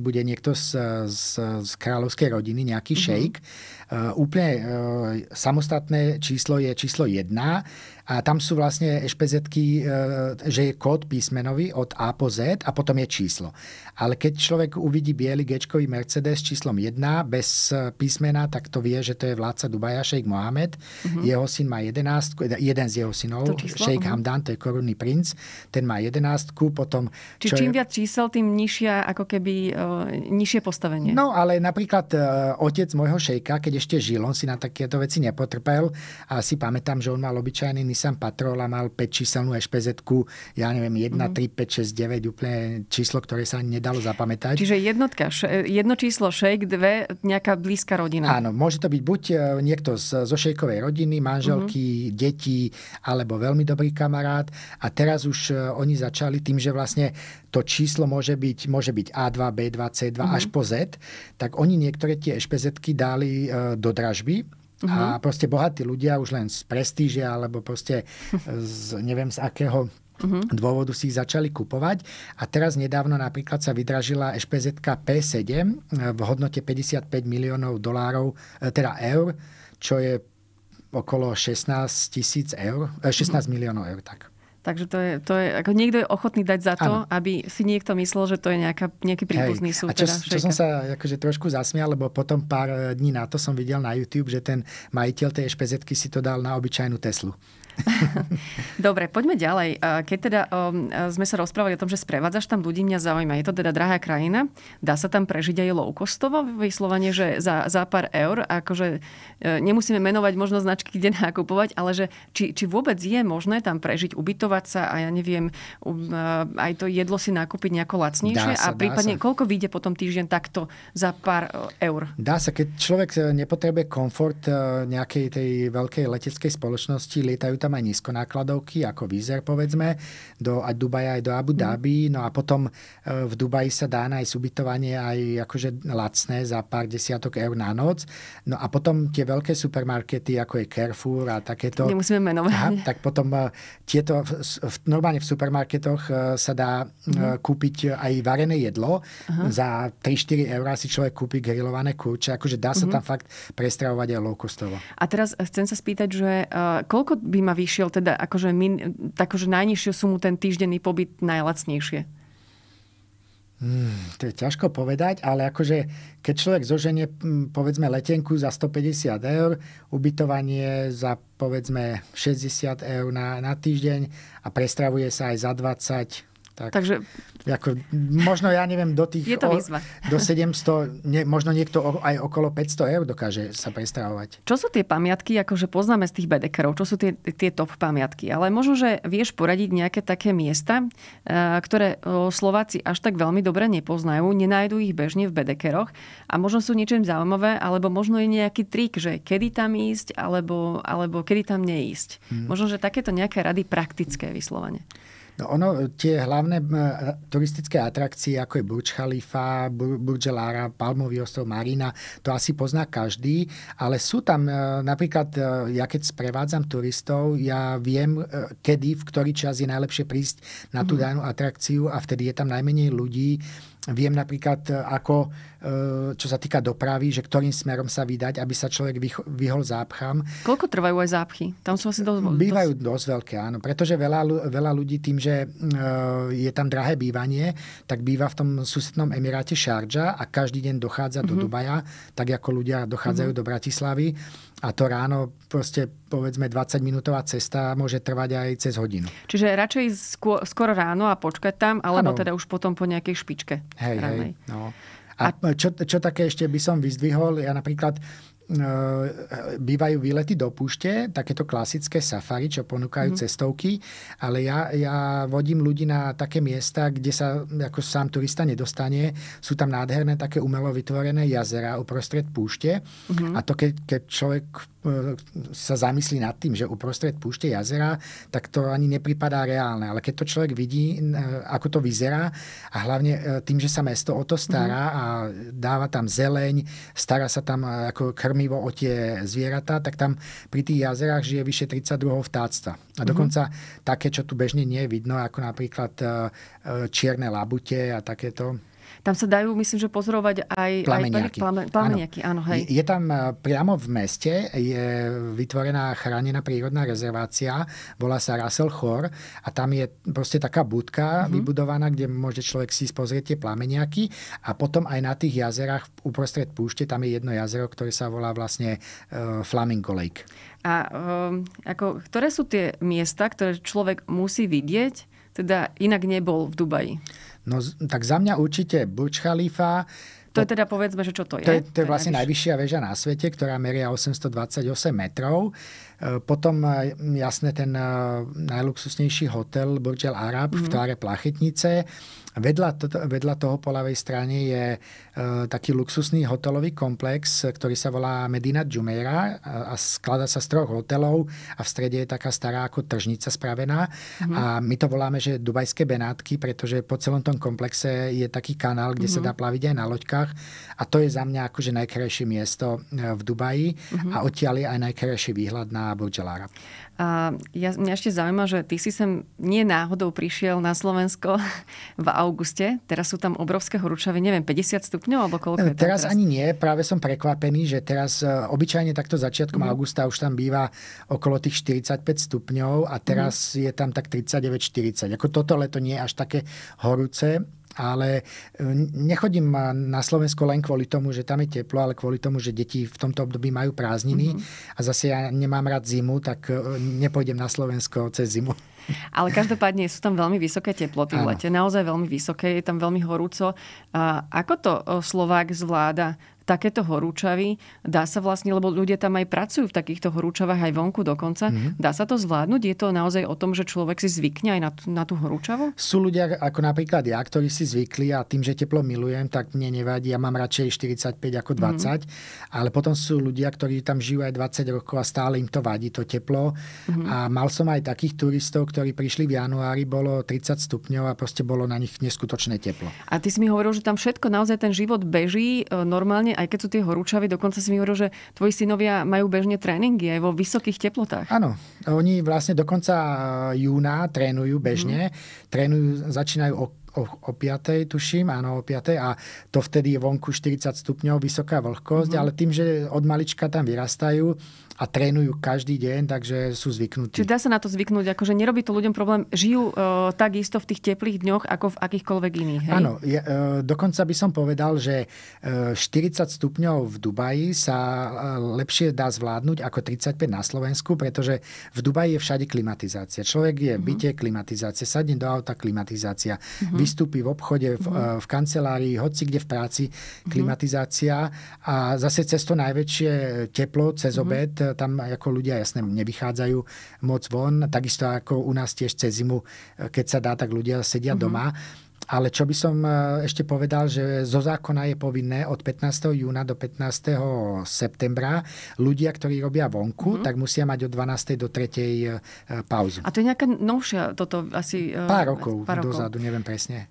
bude niekto z, z, z kráľovskej rodiny, nejaký mm-hmm. šejk. úplne e, samostatné číslo je číslo 1 a tam sú vlastne špezetky, e, že je kód písmenový od A po Z a potom je číslo. Ale keď človek uvidí biely gečkový Mercedes číslom 1 bez písmena, tak to vie, že to je vládca Dubaja, Sheikh Mohamed. Uh-huh. Jeho syn má 11, e, jeden z jeho synov, Sheikh mhm. uh-huh. Hamdan, to je korunný princ, ten má 11, potom... čo čím je... viac čísel, tým nižšia ako keby uh, nižšie postavenie. No ale napríklad uh, otec môjho šejka, keď ešte žil, on si na takéto veci nepotrpel a si pamätám, že on mal obyčajný Nissan Patrol a mal 5 číselnú ešpz ja neviem, 1, mm 3, 5, 6, 9, úplne číslo, ktoré sa ani nedalo zapamätať. Čiže jednotka, jedno číslo šejk, dve, nejaká blízka rodina. Áno, môže to byť buď e, niekto z, zo šejkovej rodiny, manželky, mm deti, alebo veľmi dobrý kamarát. A teraz už e, oni začali tým, že vlastne to číslo môže byť, môže byť A2, B2, C2 mm až po Z, tak oni niektoré tie ešpezetky dali e, do dražby Uh-huh. A proste bohatí ľudia už len z prestížia alebo proste z, neviem z akého Uh-huh. dôvodu si ich začali kupovať. A teraz nedávno napríklad sa vydražila ešpezetka P7 e, v hodnote 55 miliónov dolárov, e, teda eur, čo je okolo 16 tisíc eur, 16 e, mhm. miliónov eur. Tak. Takže to je, to je, ako niekto je ochotný dať za to, ano. aby si niekto myslel, že to je nejaká, nejaký príbuzný súd. A čo, teda čo som sa akože trošku zasmial, lebo potom pár eh, dní na to som videl na YouTube, že ten majiteľ tej špezetky si to dal na obyčajnú Teslu. Dobre, poďme ďalej. Keď teda um, sme sa rozprávali o tom, že sprevádzaš tam ľudí, mňa zaujíma. Je to teda drahá krajina. Dá sa tam prežiť aj low-costovo? Vyslovene, že za, za pár eur, akože e, nemusíme menovať možno značky, kde nakupovať, ale že či, či vôbec je možné tam prežiť, ubytovať sa a ja neviem, um, aj to jedlo si nakúpiť nejako lacnejšie dá sa, a prípadne dá sa. koľko vyjde potom týždeň takto za pár e, eur? Dá sa, keď človek nepotrebuje komfort nejakej tej veľkej leteckej spoločnosti, lietajú tam tam aj nízkonákladovky, ako výzer povedzme, do aj Dubaja, aj do Abu mhm. Dhabi. No a potom e, v Dubaji sa dá na ubytovanie aj akože lacné za pár desiatok eur na noc. No a potom tie veľké supermarkety, ako je Carrefour a takéto. Nemusíme menovať. Aha, tak potom e, tieto, v, normálne v supermarketoch e, sa dá mm kúpiť aj varené jedlo. Aha. Za 3-4 eurá si človek kúpi grillované kurče. Akože dá sa mm tam fakt prestravovať aj low costovo. A teraz chcem sa spýtať, že uh, koľko by ma vyšiel teda akože, min, akože najnižšiu sumu ten týždenný pobyt najlacnejšie? Hmm, to je ťažko povedať, ale akože keď človek zoženie hm, povedzme letenku za 150 eur, ubytovanie za povedzme 60 eur na, na týždeň a prestravuje sa aj za 20, tak. Takže... Ako, možno ja neviem, do tých... Je to výzva. O, do 700, ne, možno niekto o, aj okolo 500 eur dokáže sa prestravovať. Čo sú tie pamiatky, akože poznáme z tých bedekerov, čo sú tie, tie top pamiatky? Ale možno, že vieš poradiť nejaké také miesta, eh, ktoré eh, Slováci až tak veľmi dobre nepoznajú, nenájdu ich bežne v bedekeroch a možno sú niečím zaujímavé, alebo možno je nejaký trik, že kedy tam ísť, alebo, alebo kedy tam neísť. Hmm. Možno, že takéto nejaké rady praktické vyslovene. No ono, tie hlavné turistické atrakcie, ako je Burj Khalifa, Burj El Arab, Palmový ostrov, Marina, to asi pozná každý, ale sú tam e, napríklad, e, ja keď sprevádzam turistov, ja viem, e, kedy, v ktorý čas je najlepšie prísť na tú mm. danú atrakciu a vtedy je tam najmenej ľudí Viem napríklad, e, ako, e, čo sa týka dopravy, že ktorým smerom sa vydať, aby sa človek vyhol zápcham. Koľko trvajú aj zápchy? Tam sú asi dosť... Bývajú dosť veľké, áno. Pretože veľa, veľa ľudí tým, že e, je tam drahé bývanie, tak býva v tom susednom Emiráte Šarža a každý deň dochádza mm-hmm. do mhm. Dubaja, tak ako ľudia dochádzajú mm-hmm. do Bratislavy a to ráno proste povedzme 20 minútová cesta môže trvať aj cez hodinu. Čiže radšej skôr, skoro ráno a počkať tam, alebo ano. teda už potom po nejakej špičke hej, ránej. Hej, no. A, a čo, čo také ešte by som vyzdvihol, ja napríklad Eh, bývajú výlety do púšte, takéto klasické safari, čo ponúkajú mm. cestovky, ale ja, ja vodím ľudí na také miesta, kde sa ako sám turista nedostane. Sú tam nádherné také umelo vytvorené jazera uprostred púšte mm. a to keď, keď človek E, sa zamyslí nad tým, že uprostred púšte jazera, tak to ani nepripadá reálne. Ale keď to človek vidí, e, ako to vyzerá a hlavne e, tým, že sa mesto o to stará mhm. a dáva tam zeleň, stará sa tam ako krmivo o tie zvieratá, tak tam pri tých jazerách žije vyše 32 vtáctva. A mhm. dokonca také, čo tu bežne nie je vidno, ako napríklad čierne labute a takéto tam sa dajú, myslím, že pozorovať aj plameniaky. Aj plame, plameniaky áno. áno, hej. Je, je tam e, priamo v meste, je vytvorená chránená prírodná rezervácia, volá sa Russell Chor a tam je proste taká budka mm-hmm. vybudovaná, kde môže človek si pozrieť tie plameniaky a potom aj na tých jazerách uprostred púšte, tam je jedno jazero, ktoré sa volá vlastne uh, Flamingo Lake. A um, ako, ktoré sú tie miesta, ktoré človek musí vidieť, teda inak nebol v Dubaji? No tak za mňa určite Burj Khalifa. To, je teda povedzme, že čo to je. To je, to je vlastne najvyššia väža na svete, ktorá meria 828 metrov. E, potom e, jasne ten e, najluxusnejší hotel Burj Al Arab mm. v mhm. tváre Plachetnice Vedľa, to, vedľa toho po ľavej strane je e, taký luxusný hotelový komplex, ktorý sa volá Medina Jumeira a, a sklada sa z troch hotelov a v strede je taká stará ako tržnica spravená. Mm-hmm. A my to voláme, že Dubajské Benátky, pretože po celom tom komplexe je taký kanál, kde mm-hmm. sa mhm. dá plaviť aj na loďkách a to je za mňa akože najkrajšie miesto e, v Dubaji mm-hmm. a odtiaľ je aj najkrajší výhľad na Burj Al Arab. A ja, mňa ešte zaujíma, že ty si sem nie náhodou prišiel na Slovensko v auguste. Teraz sú tam obrovské horúčavy, neviem, 50 stupňov alebo koľko Teraz, Teraz ani nie, práve som prekvapený, že teraz e, obyčajne takto začiatkom mm. augusta už tam býva okolo tých 45 stupňov a teraz mm. je tam tak 39-40. Ako toto leto nie je až také horúce ale e, nechodím e, na Slovensko len kvôli tomu, že tam je teplo, ale kvôli tomu, že deti v tomto období majú prázdniny mm-hmm. a zase ja nemám rád zimu, tak e, nepôjdem na Slovensko cez zimu. Ale každopádne sú tam veľmi vysoké teploty v lete, naozaj veľmi vysoké, je tam veľmi horúco. A ako to Slovák zvláda? takéto horúčavy, dá sa vlastne, lebo ľudia tam aj pracujú v takýchto horúčavách aj vonku dokonca, mm-hmm. dá sa to zvládnuť? Je to naozaj o tom, že človek si zvykne aj na, na tú horúčavu? Sú ľudia ako napríklad ja, ktorí si zvykli a tým, že teplo milujem, tak mne nevadí, ja mám radšej 45 ako 20, mm-hmm. ale potom sú ľudia, ktorí tam žijú aj 20 rokov a stále im to vadí, to teplo. Mm-hmm. A mal som aj takých turistov, ktorí prišli v januári, bolo 30 stupňov a proste bolo na nich neskutočné teplo. A ty si mi hovoril, že tam všetko, naozaj ten život beží e, normálne aj keď sú tie horúčavy, dokonca si mi hovoril, že tvoji synovia majú bežne tréningy aj vo vysokých teplotách. Áno, oni vlastne do konca e, júna trénujú bežne. Mm. Trénujú, začínajú o o, o 5, tuším, áno, o 5. A to vtedy je vonku 40 stupňov, vysoká vlhkosť, mm-hmm. ale tým, že od malička tam vyrastajú, a trénujú každý deň, takže sú zvyknutí. Čiže dá sa na to zvyknúť, akože nerobí to ľuďom problém, žijú e, takisto v tých teplých dňoch ako v akýchkoľvek iných. Hej? Áno, ja, e, dokonca by som povedal, že e, 40 stupňov v Dubaji sa e, lepšie dá zvládnuť ako 35 na Slovensku, pretože v Dubaji je všade klimatizácia. Človek je v mm-hmm. byte, klimatizácia, sadne do auta, klimatizácia, mm-hmm. vystúpi v obchode, v, mm-hmm. e, v kancelárii, hoci kde v práci, mhm. klimatizácia mm-hmm. a zase cez to najväčšie teplo, cez mm-hmm. obed, tam ako ľudia jasne nevychádzajú moc von, takisto ako u nás tiež cez zimu, eh, keď sa dá, tak ľudia sedia mm-hmm. doma. Ale čo by som e, ešte povedal, že zo zákona je povinné od 15. júna do 15. septembra ľudia, ktorí robia vonku, mm-hmm. tak musia mať od 12. do 3. E, pauzu. A to je nejaká novšia toto asi... E, pár rokov, pár rokov. dozadu, neviem presne.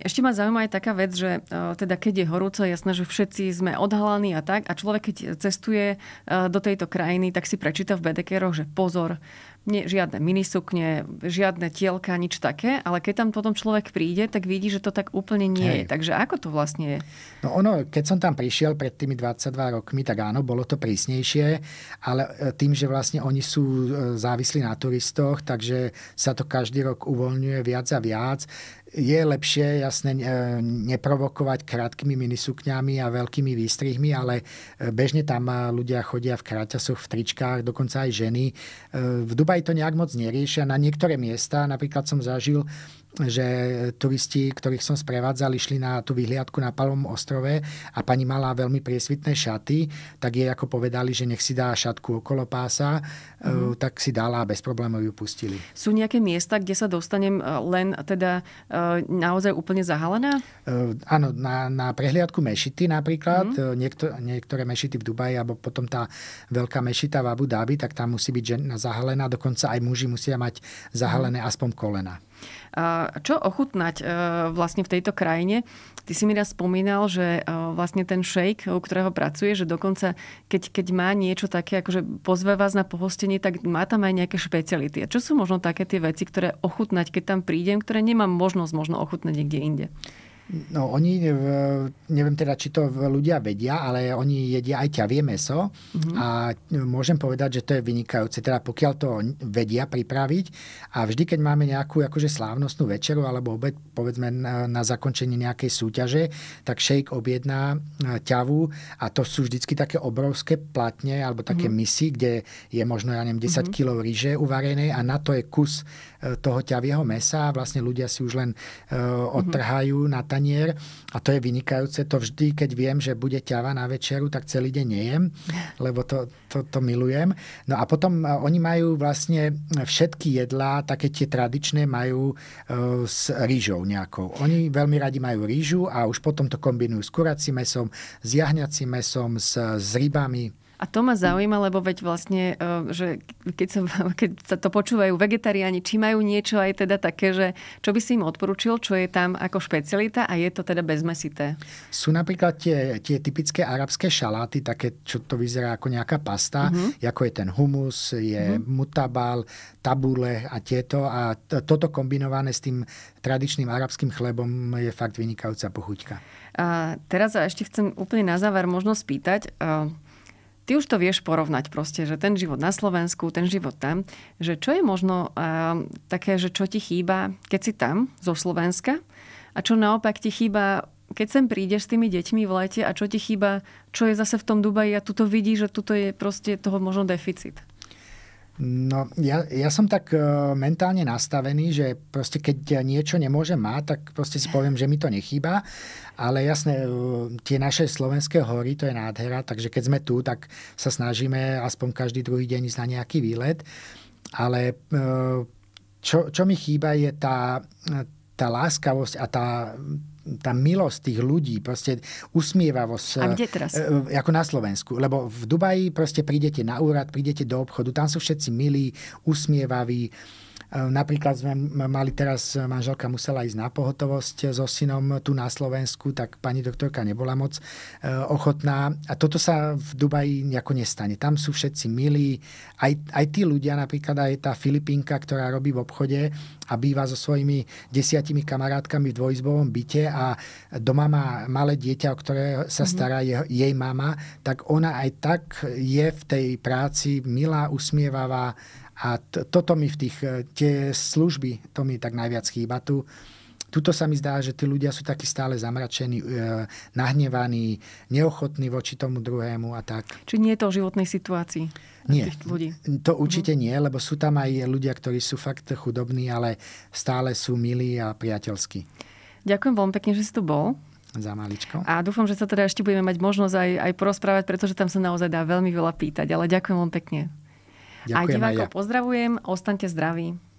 Ešte ma zaujíma aj taká vec, že teda keď je horúco, jasné, že všetci sme odhalaní a tak, a človek keď cestuje do tejto krajiny, tak si prečíta v BDK že pozor, nie, žiadne minisukne, žiadne tielka, nič také, ale keď tam potom človek príde, tak vidí, že to tak úplne nie Hej. je. Takže ako to vlastne je? No ono, keď som tam prišiel pred tými 22 rokmi, tak áno, bolo to prísnejšie, ale e, tým, že vlastne oni sú e, závislí na turistoch, takže sa to každý rok uvoľňuje viac a viac je lepšie jasne e, neprovokovať krátkými minisukňami a veľkými výstrihmi, ale e, bežne tam e, ľudia chodia v kráťasoch, v tričkách, dokonca aj ženy. V Dubaji to nejak moc neriešia. Na niektoré miesta, napríklad som zažil že turisti, ktorých som sprevádzal, išli na tú vyhliadku na Palom ostrove a pani mala veľmi priesvitné šaty, tak jej ako povedali, že nech si dá šatku okolo pása, mm. tak si dala a bez problémov ju pustili. Sú nejaké miesta, kde sa dostanem e, len teda e, naozaj úplne zahalená? Áno, na, na prehliadku mešity napríklad, mm. Niektor, niektoré mešity v Dubaji, alebo potom tá veľká mešita v Abu Dhabi, tak tam musí byť žena zahalená, dokonca aj muži musia mať zahalené mm. aspoň kolena. Čo ochutnať e, vlastne v tejto krajine? Ty si mi raz spomínal, že e, vlastne ten šejk, u ktorého pracuje, že dokonca keď, keď má niečo také, akože pozve vás na pohostenie, tak má tam aj nejaké špeciality. A čo sú možno také tie veci, ktoré ochutnať, keď tam prídem, ktoré nemám možnosť možno ochutnať niekde inde? No oni, e, neviem teda, či to ľudia vedia, ale oni jedia aj ťavie meso mm-hmm. a e, môžem povedať, že to je vynikajúce, teda pokiaľ to vedia pripraviť a vždy, keď máme nejakú akože slávnostnú večeru alebo obed, povedzme na, na zakončenie nejakej súťaže, tak šejk objedná e, ťavu a to sú vždycky také obrovské platne alebo také mm-hmm. misy, kde je možno, ja neviem, 10 mm-hmm. kg ríže uvarené a na to je kus toho ťavieho mesa a vlastne ľudia si už len uh, odtrhajú mm-hmm. na tanier a to je vynikajúce. To vždy, keď viem, že bude ťava na večeru, tak celý deň nejem, lebo to, to, to milujem. No a potom e, oni majú vlastne všetky jedlá, také tie tradičné majú e, s rýžou nejakou. Oni veľmi radi majú rýžu a už potom to kombinujú s kuracím mesom, s jahňacím mesom, s, s rybami. A to ma zaujíma, lebo veď vlastne, e, že keď sa, keď sa to počúvajú vegetariáni, či majú niečo aj teda také, že čo by si im odporučil, čo je tam ako špecialita a je to teda bezmesité? Sú napríklad tie, tie typické arabské šaláty, také, čo to vyzerá ako nejaká pasta, uh-huh. ako je ten humus, je uh-huh. mutabal, tabule a tieto. A t- toto kombinované s tým tradičným arabským chlebom je fakt vynikajúca pochuťka. A teraz ešte chcem úplne na záver možno spýtať, uh ty už to vieš porovnať proste, že ten život na Slovensku, ten život tam, že čo je možno uh, také, že čo ti chýba, keď si tam zo Slovenska a čo naopak ti chýba keď sem prídeš s tými deťmi v lete a čo ti chýba, čo je zase v tom Dubaji a tuto vidíš, že tuto je proste toho možno deficit. No, ja, ja som tak uh, mentálne nastavený, že proste keď niečo nemôžem mať, tak proste si poviem, že mi to nechýba. Ale jasné, uh, tie naše slovenské hory, to je nádhera, takže keď sme tu, tak sa snažíme aspoň každý druhý deň ísť na nejaký výlet. Ale uh, čo, čo mi chýba je tá, tá láskavosť a tá, tá milosť tých ľudí, proste usmievavosť. A kde teraz? E, ako na Slovensku. Lebo v Dubaji proste prídete na úrad, prídete do obchodu, tam sú všetci milí, usmievaví. Napríklad sme mali teraz, manželka musela ísť na pohotovosť so synom tu na Slovensku, tak pani doktorka nebola moc e, ochotná. A toto sa v Dubaji nejako nestane. Tam sú všetci milí. Aj, aj tí ľudia, napríklad aj tá Filipinka, ktorá robí v obchode a býva so svojimi desiatimi kamarátkami v dvojizbovom byte a doma má malé dieťa, o ktoré sa mhm. stará jeho, jej mama, tak ona aj tak je v tej práci milá, usmievavá a t- toto mi v tých, e, tie služby, to mi tak najviac chýba tu. Tuto sa mi zdá, že tí ľudia sú takí stále zamračení, e, nahnevaní, neochotní voči tomu druhému a tak. Či nie je to o životnej situácii nie, tých ľudí? to určite nie, lebo sú tam aj ľudia, ktorí sú fakt chudobní, ale stále sú milí a priateľskí. Ďakujem veľmi pekne, že si tu bol za maličko. A dúfam, že sa teda ešte budeme mať možnosť aj, aj porozprávať, pretože tam sa naozaj dá veľmi veľa pýtať. Ale ďakujem veľmi pekne. Ďakujem aj divákov aj ja. pozdravujem. Ostaňte zdraví.